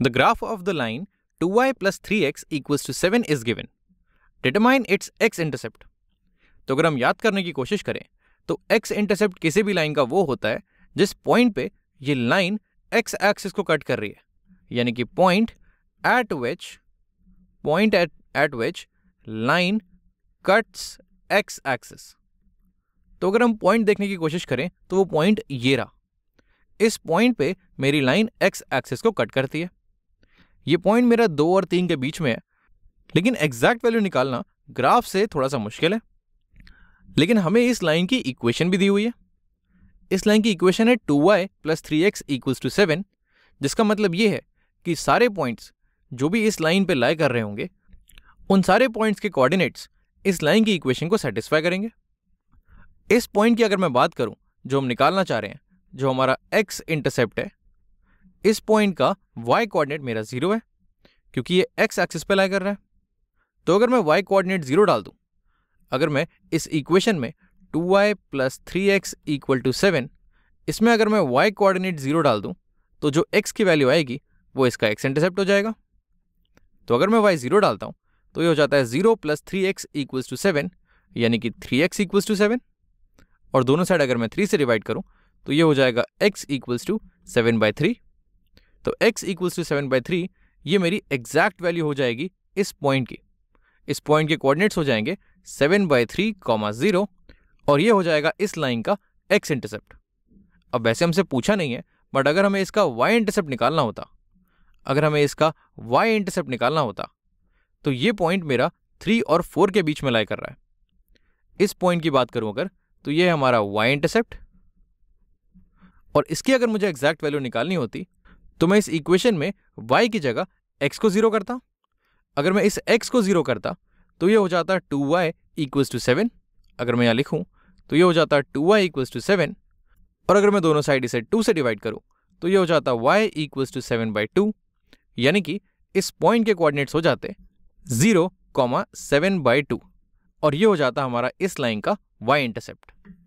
The graph of the line 2y plus 3x equals to 7 is given. Determine its x intercept. तो अगर हम याद करने की कोशिश करें तो x इंटरसेप्ट किसी भी लाइन का वो होता है जिस पॉइंट पे ये लाइन x एक्सिस को कट कर रही है यानी कि point at which point at at which line cuts x axis तो अगर हम पॉइंट देखने की कोशिश करें तो वो पॉइंट ये रहा इस पॉइंट पे मेरी लाइन x एक्सिस को कट करती है ये पॉइंट मेरा दो और तीन के बीच में है लेकिन एग्जैक्ट वैल्यू निकालना ग्राफ से थोड़ा सा मुश्किल है लेकिन हमें इस लाइन की इक्वेशन भी दी हुई है इस लाइन की इक्वेशन है two Y plus three X equals to seven जिसका मतलब ये है कि सारे पॉइंट्स जो भी इस लाइन पे लाई कर रहे होंगे उन सारे पॉइंट्स के कोऑर्डिनेट्स इस लाइन की इक्वेशन को सेटिस्फाई करेंगे इस पॉइंट की अगर मैं बात करूं जो हम निकालना चाह रहे हैं जो हमारा एक्स इंटरसेप्ट है इस पॉइंट का वाई कोऑर्डिनेट मेरा जीरो है क्योंकि ये एक्स एक्सिस पे लाई कर रहा है तो अगर मैं वाई कोऑर्डिनेट जीरो डाल दूं अगर मैं इस इक्वेशन में two Y plus three X equal to seven इसमें अगर मैं वाई कोऑर्डिनेट जीरो डाल दूं तो जो एक्स की वैल्यू आएगी वो इसका एक्स इंटरसेप्ट हो जाएगा तो अगर मैं वाई जीरो डालता हूँ तो ये हो जाता है zero plus three X equals to seven यानी कि three X equals to seven और दोनों साइड अगर मैं थ्री से डिवाइड करूँ तो ये हो जाएगा X equals to seven by three तो x equals to seven by three ये मेरी एग्जैक्ट वैल्यू हो जाएगी इस पॉइंट की इस पॉइंट के कोऑर्डिनेट्स हो जाएंगे seven by three comma zero और ये हो जाएगा इस लाइन का एक्स इंटरसेप्ट अब वैसे हमसे पूछा नहीं है बट अगर हमें इसका वाई इंटरसेप्ट निकालना होता अगर हमें इसका वाई इंटरसेप्ट निकालना होता तो ये पॉइंट मेरा थ्री और फोर के बीच में लाई कर रहा है इस पॉइंट की बात करूँ अगर तो ये हमारा वाई इंटरसेप्ट और इसकी अगर मुझे एग्जैक्ट वैल्यू निकालनी होती तो मैं इस इक्वेशन में वाई की जगह एक्स को ज़ीरो करता अगर मैं इस एक्स को ज़ीरो करता तो ये हो जाता two y equals to seven अगर मैं यहाँ लिखूँ तो ये हो जाता two y equals to seven और अगर मैं दोनों साइड इसे टू से डिवाइड करूँ तो ये हो जाता y equals to seven by two यानी कि इस पॉइंट के कोऑर्डिनेट्स हो जाते zero comma seven by two और ये हो जाता हमारा इस लाइन का वाई इंटरसेप्ट